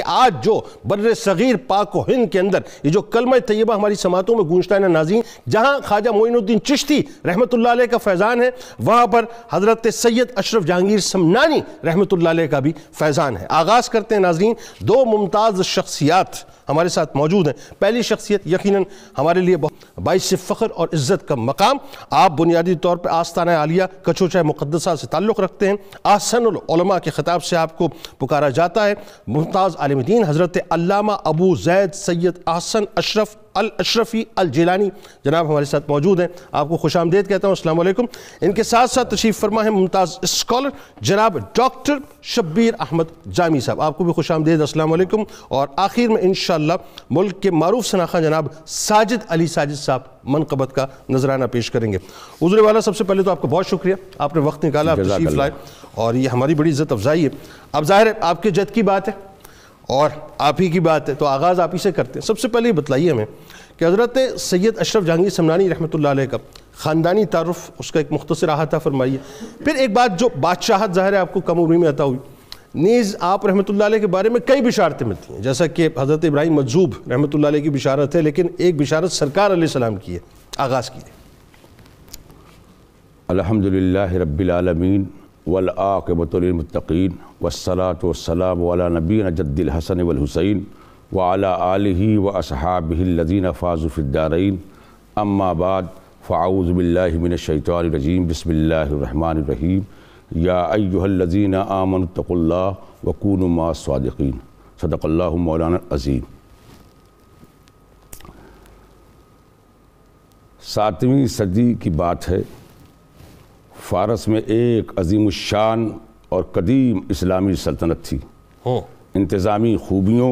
कि आज जो बर सग़ीर पाक हिंद के अंदर ये जो कलम तयबा हमारी समातों में गूंजता है ना नाजी जहाँ ख्वाजा मोइनुद्दीन चिश्ती रहमत का फैज़ान है वहाँ पर हज़रत सैयद अशरफ जहांगीर समनानी रहमत का भी फैज़ान है आगाज़ करते हैं नाजीन दो मुमताज़ शख्सियात हमारे साथ मौजूद हैं पहली शख्सियत यकीन हमारे लिए बाईस से फ़ख्र और इज़्ज़त का मकाम आप बुनियादी तौर पर आस्थान आलिया चाहे मुकदसा से ताल्लुक़ रखते हैं आसनमा के ख़िताब से आपको पुकारा जाता है मुमताज़ आलमदीन हज़रत अबू जैद सैद आसन अशरफ अल अशरफी अल जिलानी जनाब हमारे साथ मौजूद हैं आपको खुश आमदेद कहता हूँ असलम इनके साथ साथ तशीफ़ फरमा है मुमताज़ स्कॉलर जनाब डॉक्टर शब्बीर अहमद जामी साहब आपको भी खुश आमदेद असलम और आखिर में इन मुल्क के मरूफ शनाखा जनाब साजिद अली साजिद साहब मनकबत का नजराना पेश करेंगे उजरे वाला सबसे पहले तो आपका बहुत शुक्रिया आपने वक्त निकाला आप तशीफ लाए और ये हमारी बड़ी इज्जत अफजाई है अब जाहिर है आपके जद की बात है और आप ही की बात है तो आगाज़ आप ही से करते हैं सबसे पहले ये बतलाइए हमें कि हज़रत सैयद अशरफ जहांगीर समनानी रहमत का ख़ानदानी तारफ़ उसका एक मुख्तर था फरमाइए फिर एक बात जो बादशाहत ज़ाहिर है आपको कम उम्र में अता हुई नीज़ आप रहमत के बारे में कई बिशारतें मिलती हैं जैसा कि हज़रत इब्राहिम मजूब रहमत की बिशारत है लेकिन एक बिशारत सरकार सलाम की है आगाज़ की है अलहमदिल्ला रबीआलमीन वलाक़बतमतकीन वसलात वसलाम वाला नबीन हसन वलहुसैन वाला आलि व असहाबिल्लिन फ़ाजुफ़ारैन अम्माबाद फ़ाउज़बिल्लिमिनशैतरजीम बसमीम या अय्युहल्लजीन आमन वकून मासवादीन सदकल मौलाना अज़ीम सातवीं सदी की बात है फारस में एक अजीम शान और कदीम इस्लामी सल्तनत थी हाँ। इंतज़ामी खूबियों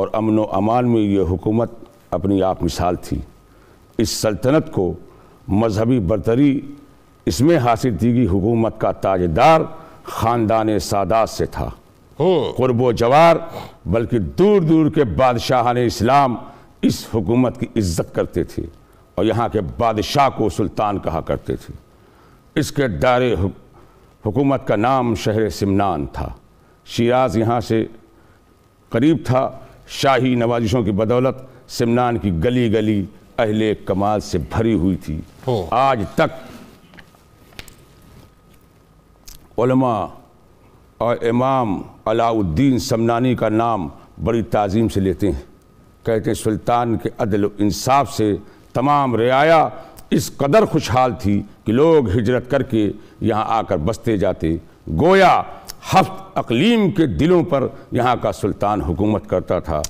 और अमन व अमान में ये हुकूमत अपनी आप मिसाल थी इस सल्तनत को मजहबी बरतरी इसमें हासिल दी गई हुकूमत का ताजदार ख़ानदान सादात से था हाँ। व जवार बल्कि दूर दूर के बादशाह इस्लाम इस हुकूमत की इज्जत करते थे और यहाँ के बादशाह को सुल्तान कहा करते थे इसके दायरे हुकूमत का नाम शहर सिमनान था शिराज यहाँ से करीब था शाही नवाजिशों की बदौलत सिमनान की गली गली अहले कमाल से भरी हुई थी आज तक उलमा और इमाम अलाउद्दीन समनानी का नाम बड़ी तज़ीम से लेते हैं कहते हैं सुल्तान के अदल इंसाफ से तमाम रियाया इस कदर खुशहाल थी कि लोग हिजरत करके यहाँ आकर बसते जाते गोया हफ्त अकलीम के दिलों पर यहाँ का सुल्तान हुकूमत करता था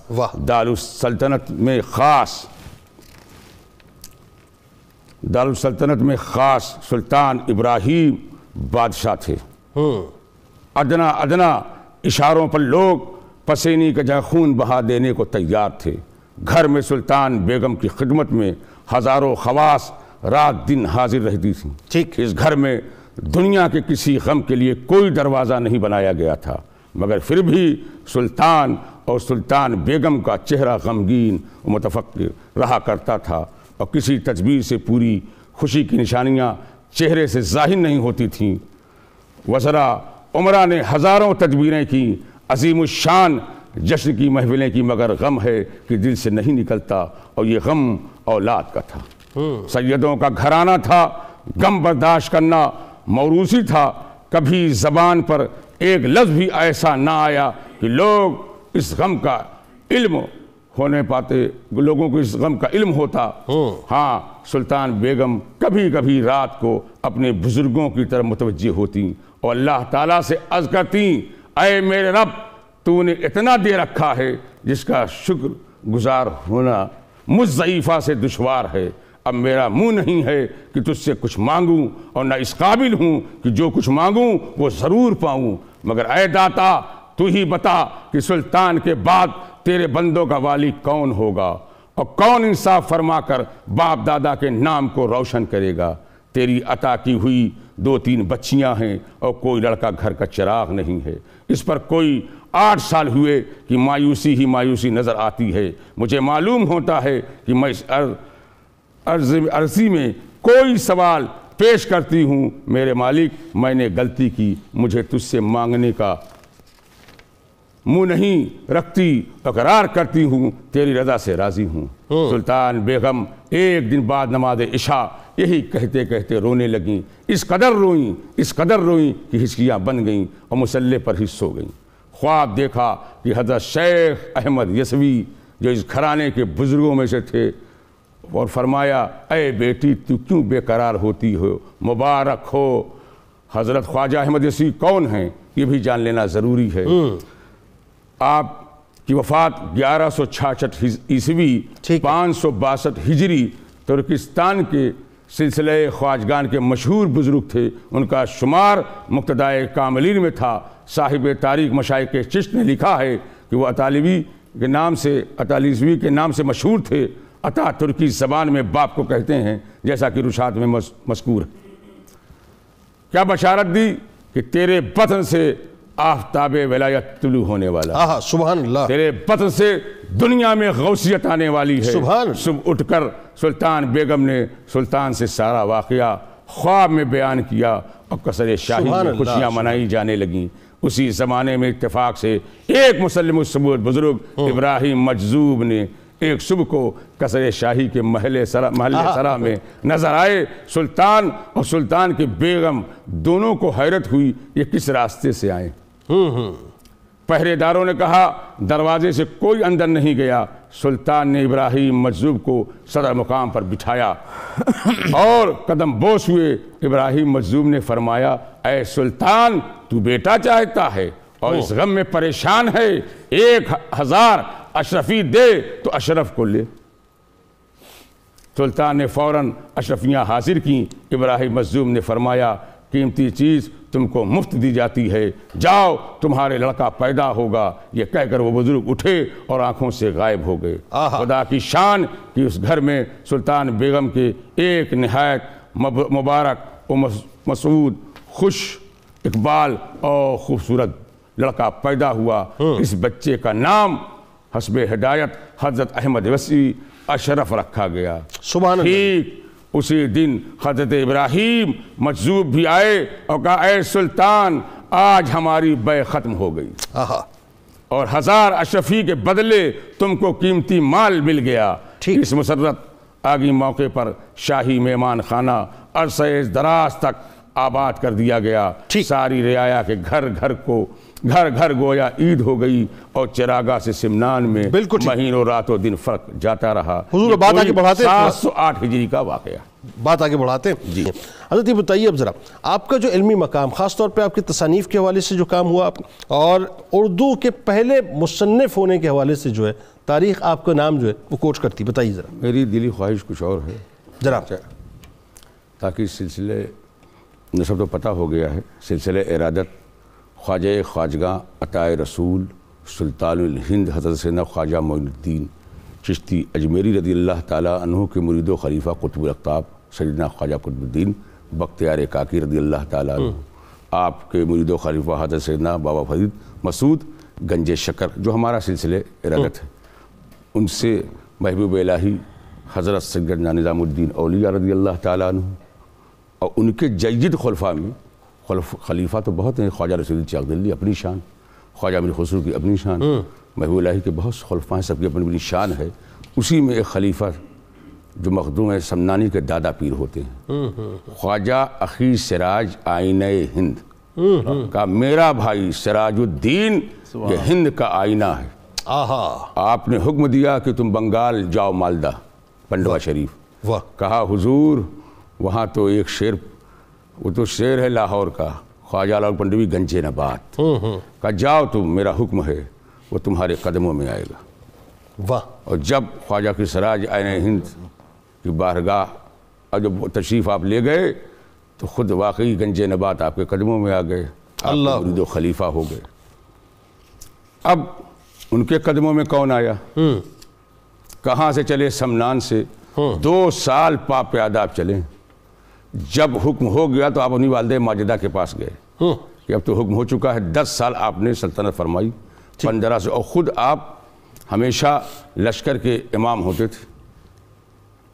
दारुसल्तनत में ख़ास दारुसल्तनत में ख़ास सुल्तान इब्राहिम बादशाह थे हम्म। अदना अदना इशारों पर लोग पसीनी का जहाँ खून बहा देने को तैयार थे घर में सुल्तान बेगम की खिदमत में हज़ारों खवास रात दिन हाजिर रहती थी ठीक इस घर में दुनिया के किसी गम के लिए कोई दरवाज़ा नहीं बनाया गया था मगर फिर भी सुल्तान और सुल्तान बेगम का चेहरा गमगीन मतफक रहा करता था और किसी तजवीज़ से पूरी खुशी की निशानियाँ चेहरे से जाहिर नहीं होती थीं वसरा उमरा ने हज़ारों तदबीरें की अजीम शान जश्न की महफिलें की मगर गम है कि दिल से नहीं निकलता और ये गम औलाद का था सैयदों का घराना था गम बर्दाश्त करना मौरूसी था कभी ज़बान पर एक लफ्ज़ भी ऐसा ना आया कि लोग इस गम का इल्म होने पाते लोगों को इस गम का इल्म होता हाँ सुल्तान बेगम कभी कभी रात को अपने बुज़ुर्गों की तरफ मुतवजह होती और अल्लाह ताला से अर्ज करती अय मेरे रब तूने इतना दे रखा है जिसका शुक्र गुजार होना मुझ ज़ीफ़ा से दुशवार है अब मेरा मुंह नहीं है कि तुझसे कुछ मांगूं और ना इस काबिल हूँ कि जो कुछ मांगूं वो ज़रूर पाऊँ मगर अय दाता तू ही बता कि सुल्तान के बाद तेरे बंदों का वाली कौन होगा और कौन इंसाफ फरमा कर बाप दादा के नाम को रोशन करेगा तेरी अता की हुई दो तीन बच्चियां हैं और कोई लड़का घर का चिराग नहीं है इस पर कोई आठ साल हुए कि मायूसी ही मायूसी नज़र आती है मुझे मालूम होता है कि मैं इस अर्ज अर्जी में कोई सवाल पेश करती हूँ मेरे मालिक मैंने गलती की मुझे तुझसे मांगने का मुंह नहीं रखती अकरार करती हूँ तेरी रजा से राजी हूँ सुल्तान बेगम एक दिन बाद नमाज इशा यही कहते कहते रोने लगी इस कदर रोईं इस कदर रोईं कि हिचकियाँ बन गईं और मुसल्ले पर ही सो गईं ख्वाब देखा कि हजरत शेख अहमद यसवी जो इस घराने के बुज़ुर्गों में से थे और फरमाया अय बेटी तू क्यों बेकरार होती हो मुबारक हो हज़रत ख्वाजा अहमद यसी कौन हैं ये भी जान लेना ज़रूरी है हम्म। आप की वफ़ात ग्यारह सौ छाछठ ईस्वी पाँच सौ बासठ हिजरी तुर्किस्तान के सिलसिले ख्वाजगान के मशहूर बुज़ुर्ग थे उनका शुमार मुक्तदाय कामलिन में था साहिब तारीख मशाइ के चिश्त ने लिखा है कि वह अतालवी के नाम से अतालीसवी के नाम से मशहूर थे अतः तुर्की जबान में बाप को कहते हैं जैसा कि रुशात में मशकूर क्या बशारत दी कि तेरे बतन से आफ्ताब वलायत तुलु होने वाला सुबह तेरे बतन से दुनिया में गौसियत आने वाली है सुबह सुबह उठकर सुल्तान बेगम ने सुल्तान से सारा वाक़ ख्वाब में बयान किया और कसर शाही खुशियाँ मनाई जाने लगीं उसी ज़माने में इतफाक़ से एक मुसलम बुज़ुर्ग हम्म। इब्राहिम मजजूब ने एक सुबह को कसर शाही के महल सरा महल सरा में नजर आए सुल्तान और सुल्तान के बेगम दोनों को हैरत हुई ये किस रास्ते से आए हम्म, हम्म। पहरेदारों ने कहा दरवाजे से कोई अंदर नहीं गया सुल्तान ने इब्राहिम मजलूब को सदर मुकाम पर बिठाया और कदम बोश हुए इब्राहिम मजलूब ने फरमाया ए सुल्तान तू बेटा चाहता है और हम्म। इस गम में परेशान है एक हजार अशरफी दे तो अशरफ को ले सुल्तान ने फ़ौर अशरफियाँ हासिल कं इब्राहिम मजूम ने फरमाया कीमती चीज़ तुमको मुफ्त दी जाती है जाओ तुम्हारे लड़का पैदा होगा ये कहकर वो बुज़ुर्ग उठे और आंखों से गायब हो गए खुदा की शान कि उस घर में सुल्तान बेगम के एक नहायत मुबारक मसूद खुश इकबाल और ख़ूबसूरत लड़का पैदा हुआ हाँ। इस बच्चे का नाम हसब हिदायत हज़रत अहमद वसी अशरफ रखा गया सुबह ठीक उसी दिन हज़रत इब्राहिम मजजूब भी आए और कहा ए सुल्तान आज हमारी बे ख़त्म हो गई और हज़ार अशफी के बदले तुमको कीमती माल मिल गया इस मसरत आगे मौके पर शाही मेहमान खाना अरसे दराज तक आबाद कर दिया गया सारी रियाया के घर घर को घर घर गोया ईद हो गई और चिरागा से सिमनान में बिल्कुल महीनों रातों दिन फर्क जाता रहा हुजूर बात आगे बढ़ाते सात सौ आठ हिजरी का वाक़ बात आगे बढ़ाते हैं जी हजरत ये बताइए अब ज़रा आपका जो इलमी मकाम ख़ास तौर पर आपकी तसानीफ़ के हवाले से जो काम हुआ और उर्दू के पहले मुसनफ़ होने के हवाले से जो है तारीख आपका नाम जो है वो कोच करती बताइए ज़रा मेरी दिली ख्वाहिश कुछ और है जरा अच्छा, ताकि सिलसिले नसब तो पता हो गया है सिलसिले इरादत ख्वाज ख्वाजगा अताए रसूल सुल्तान हिंद हजरत सैन ख्वाजा मोनुद्दीन चिश्ती अजमेरी रदी अल्लाह तहों के मुरीद खलीफ़ा कुतुब अख्ताब सजना ख्वाजा कुतुबुद्दीन बख्तियार काकी रदी अल्लाह तु आपके मुरीद खलीफ़ा हजरत सैदना बाबा फरीद मसूद गंज शकर जो हमारा सिलसिले इरादत है उनसे महबूब इलाही हज़रत सैद निज़ामुद्दीन अलिया रदी अल्लाह तु और उनके जयद खलफा में खलीफा तो बहुत हैं ख्वाजा रसीद चाक दिल्ली अपनी शान ख्वाजा मिन खसूर की अपनी शान हम्म। महबूल के बहुत खलफा हैं सबकी अपनी अपनी शान है उसी में एक खलीफा जो मखदूम समनानी के दादा पीर होते हैं हम्म, हम्म, ख्वाजा अखी सराज आइन हिंद का मेरा भाई सराजुद्दीन ये हिंद का आईना है आहा आपने हुक्म दिया कि तुम बंगाल जाओ मालदा पंडवा शरीफ वाह कहा हुजूर वहाँ तो एक शेर वो तो शेर है लाहौर का ख्वाजा लाल पंडवी गंजे नबात हम्म, हम्म। का जाओ तुम मेरा हुक्म है वो तुम्हारे कदमों में आएगा वाह और जब ख्वाजा की सराज आए हिंद की बारगाह और जब तशरीफ़ आप ले गए तो खुद वाकई गंजे नबात आपके कदमों में आ गए अल्लाह दो खलीफा हो गए अब उनके कदमों में कौन आया हम्म। कहाँ से चले समनान से दो साल पाप आदाब चले जब हुक्म हो गया तो आप अपनी वालदे माजिदा के पास गए हाँ। कि अब तो हुक्म हो चुका है दस साल आपने सल्तनत फरमाई पंद्रह से और ख़ुद आप हमेशा लश्कर के इमाम होते थे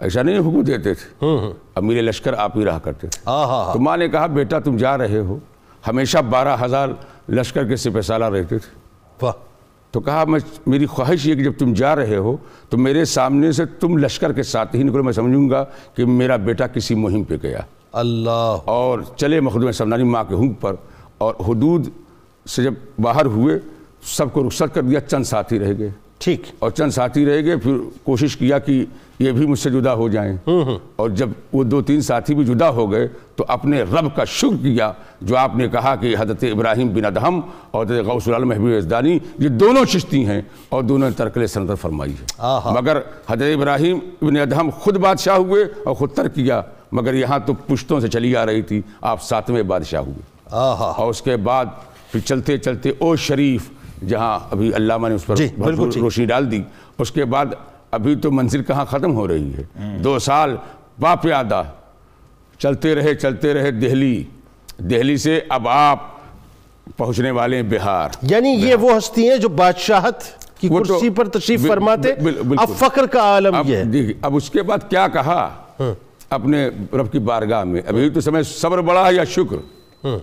ऐसा नहीं हुक्म देते थे हाँ, हाँ। अमीर लश्कर आप ही रहा करते थे तो माँ ने कहा बेटा तुम जा रहे हो हमेशा बारह हज़ार लश्कर के सिपहसाला रहते थे वाह तो कहा मैं मेरी ख्वाहिश ये कि जब तुम जा रहे हो तो मेरे सामने से तुम लश्कर के साथ ही निकलो मैं समझूंगा कि मेरा बेटा किसी मुहिम पे गया अल्लाह और चले मखदूम समनानी माँ के हूँ पर और हदूद से जब बाहर हुए सबको रुखसत कर दिया चंद साथी रह गए ठीक और चंद साथी रह गए फिर कोशिश किया कि ये भी मुझसे जुदा हो जाएं हम्म, हम्म। और जब वो दो तीन साथी भी जुदा हो गए तो अपने रब का शुक्र किया जो आपने कहा कि हजरत इब्राहिम बिन अदहम और हजरत गौसल महबूजदानी ये दोनों चिश्ती हैं और दोनों ने तरकल सनत फरमाई है मगर हजरत इब्राहिम बिन अदहम खुद बादशाह हुए और खुद तर्क किया मगर यहाँ तो पुश्तों से चली आ रही थी आप सातवें बादशाह हुए और उसके बाद फिर चलते चलते ओ शरीफ जहाँ अभी अल्लामा ने उस पर रोशनी डाल दी उसके बाद अभी तो मंजिल कहाँ ख़त्म हो रही है हम्म। दो साल बाप यादा चलते रहे चलते रहे दिल्ली दिल्ली से अब आप पहुंचने वाले हैं बिहार यानी ये वो हस्ती हैं जो बादशाहत की तो कुर्सी तो, पर तशरीफ फरमाते बिल, बिल, अब फख्र का आलम अब, ये है अब उसके बाद क्या कहा हम्म। अपने रब की बारगाह में अभी तो समय सब्र बड़ा है या शुक्र हम्म।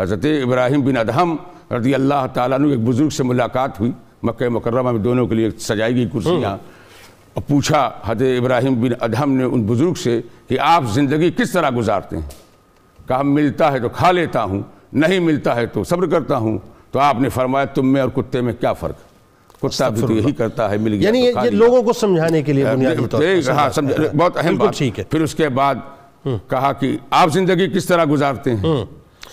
हजरत इब्राहिम बिन अदहम रजी अल्लाह तु एक बुज़ुर्ग से मुलाकात हुई मक् मकरमा में दोनों के लिए सजाई गई कुर्सियाँ हम्म। और पूछा हज इब्राहिम बिन अदहम ने उन बुज़ुर्ग से कि आप ज़िंदगी किस तरह गुजारते हैं कहा मिलता है तो खा लेता हूँ नहीं मिलता है तो सब्र करता हूँ तो आपने फरमाया तुम में और कुत्ते में क्या फ़र्क कुत्ता भी तो यही करता है मिल गया यानी तो ये लोगों को समझाने के लिए हाँ, बहुत अहम बात ठीक है फिर उसके बाद हम्म। कहा कि आप ज़िंदगी किस तरह गुजारते हैं हम्म।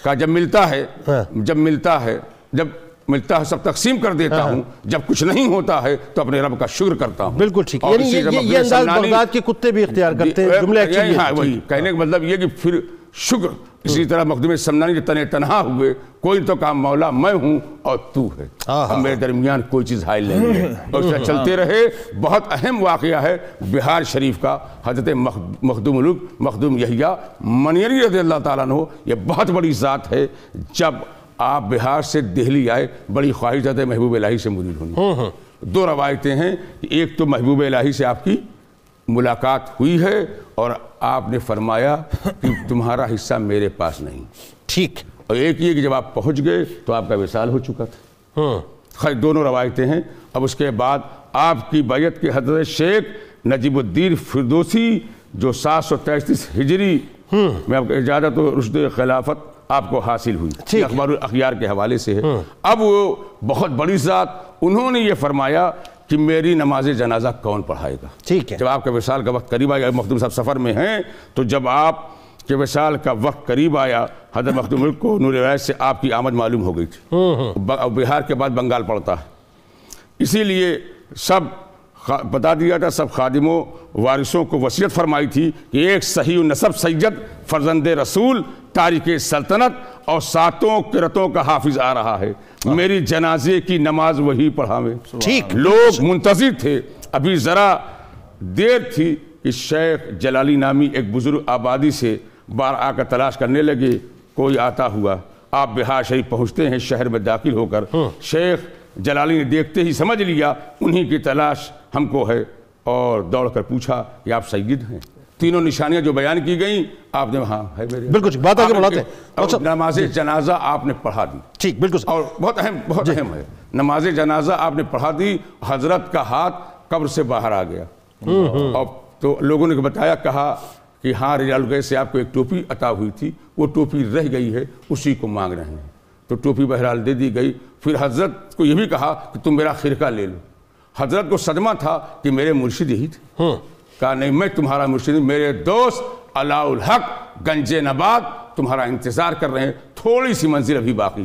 कहा जब मिलता है हाँ। जब मिलता है जब मिलता है सब तकसीम कर देता हाँ। हूँ जब कुछ नहीं होता है तो अपने रब का शुक्र करता हूँ बिल्कुल ठीक यानी ये, ये, ये अंदाज बगदाद के कुत्ते भी इख्तियार करते हैं जुमले हाँ, वही कहने का मतलब ये कि फिर शुक्र इसी तरह मखदूम समनानी तने तनहा हुए कोई तो काम मौला मैं हूँ और तू है हम मेरे दरमियान कोई चीज़ हायल नहीं है और उसका चलते रहे बहुत अहम वाक़ है बिहार शरीफ का हजरत मखदूम मखदूम यहिया मनियरी रजी अल्लाह तु यह बहुत बड़ी ज़ात है जब आप बिहार से दिल्ली आए बड़ी ख्वाहिश जाते महबूब इलाही से मुरीद होनी हम्म, हम्म। दो रवायतें हैं एक तो महबूब इलाही से आपकी मुलाकात हुई है और आपने फरमाया कि तुम्हारा हिस्सा मेरे पास नहीं ठीक और एक ये कि जब आप पहुंच गए तो आपका विशाल हो चुका था हाँ। खैर दोनों रवायतें हैं अब उसके बाद आपकी बैत के हजरत शेख नजीबुद्दीन फिरदोसी जो सात सौ तैतीस हिजरी हाँ। में आपको इजाज़त तो रुशद खिलाफत आपको हासिल हुई अखबार अखियार के हवाले से है हाँ। अब वो बहुत बड़ी ज़ात उन्होंने ये फरमाया कि मेरी नमाज जनाजा कौन पढ़ाएगा ठीक है जब आपके विशाल का वक्त करीब आया मखदूम साहब सफ़र में हैं तो जब आप के विशाल का वक्त करीब आया हजर मखदूम को नूरवायत से आपकी आमद मालूम हो गई थी हम्म, हम्म। बिहार के बाद बंगाल पड़ता है इसीलिए सब बता दिया था सब खादिमों वारिसों को वसीयत फरमाई थी कि एक सही नसब सैयद फर्जंद रसूल तारीख़ सल्तनत और सातों किरतों का हाफिज आ रहा है मेरी जनाजे की नमाज वही पढ़ा ठीक लोग मुंतजिर थे अभी ज़रा देर थी कि शेख जलाली नामी एक बुज़ुर्ग आबादी से बार आकर तलाश करने लगे कोई आता हुआ आप बिहार शरीफ पहुँचते हैं शहर में दाखिल होकर हाँ। शेख जलाली ने देखते ही समझ लिया उन्हीं की तलाश हमको है और दौड़कर पूछा कि आप सैयद हैं तीनों निशानियां जो बयान की गई आपने वहां है मेरे बिल्कुल बात आगे बढ़ाते हैं अच्छा। नमाज जनाजा आपने पढ़ा दी ठीक बिल्कुल और बहुत अहम बहुत अहम है नमाज जनाजा आपने पढ़ा दी हजरत का हाथ कब्र से बाहर आ गया अब तो लोगों ने बताया कहा कि हाँ रिजाल गए से आपको एक टोपी अता हुई थी वो टोपी रह गई है उसी को मांग रहे हैं तो टोपी बहरहाल दे दी गई फिर हजरत को यह भी कहा कि तुम मेरा खिरका ले लो हजरत को सदमा था कि मेरे मुर्शिद ही थे हाँ। कहा नहीं मैं तुम्हारा मुर्शिद मेरे दोस्त अलाउल हक गंजे नबाद तुम्हारा इंतजार कर रहे हैं थोड़ी सी मंजिल अभी बाकी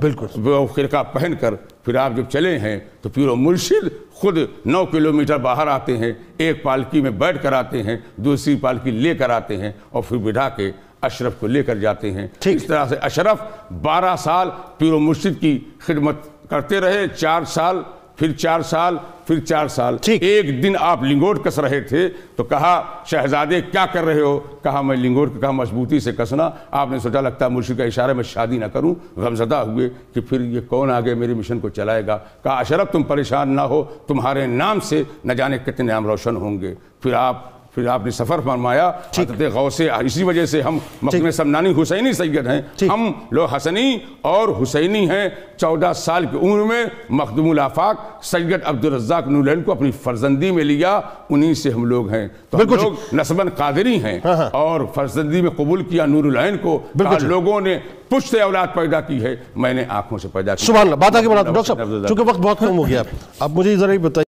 बिल्कुल वो खिरका पहन कर फिर आप जब चले हैं तो फिर वो मुर्शिद खुद नौ किलोमीटर बाहर आते हैं एक पालकी में बैठ कर आते हैं दूसरी पालकी लेकर आते हैं और फिर बिठा के अशरफ को लेकर जाते हैं इस तरह से अशरफ बारह साल पीर मुर्शिद की खिदमत करते रहे चार साल फिर चार साल फिर चार साल एक दिन आप लिंगोट कस रहे थे तो कहा शहजादे क्या कर रहे हो कहा मैं लिंगोट कहा मजबूती से कसना आपने सोचा लगता मुर्शी का इशारा में शादी ना करूं गमजदा हुए कि फिर ये कौन आगे मेरे मिशन को चलाएगा कहा अशरफ तुम परेशान ना हो तुम्हारे नाम से न जाने कितने नाम रोशन होंगे फिर आप फिर आपने सफ़र फरमाया इसी वजह से हम मकने समनानी हुसैनी सैयद हैं हम लोग हसनी और हुसैनी हैं चौदह साल की उम्र में मखदमुल आफाक सैयद अब्दुलरजाक नूलैन को अपनी फर्जंदी में लिया उन्हीं से हम लोग हैं तो हम लोग नसबन कादरी हैं हाँ, हाँ। और फर्जंदी में कबूल किया नूरुलैन को लोगों ने पुष्ट औलाद पैदा की है मैंने आंखों से पैदा की सुबह बात आगे बढ़ा डॉक्टर साहब क्योंकि वक्त बहुत कम हो गया आप मुझे जरा बताइए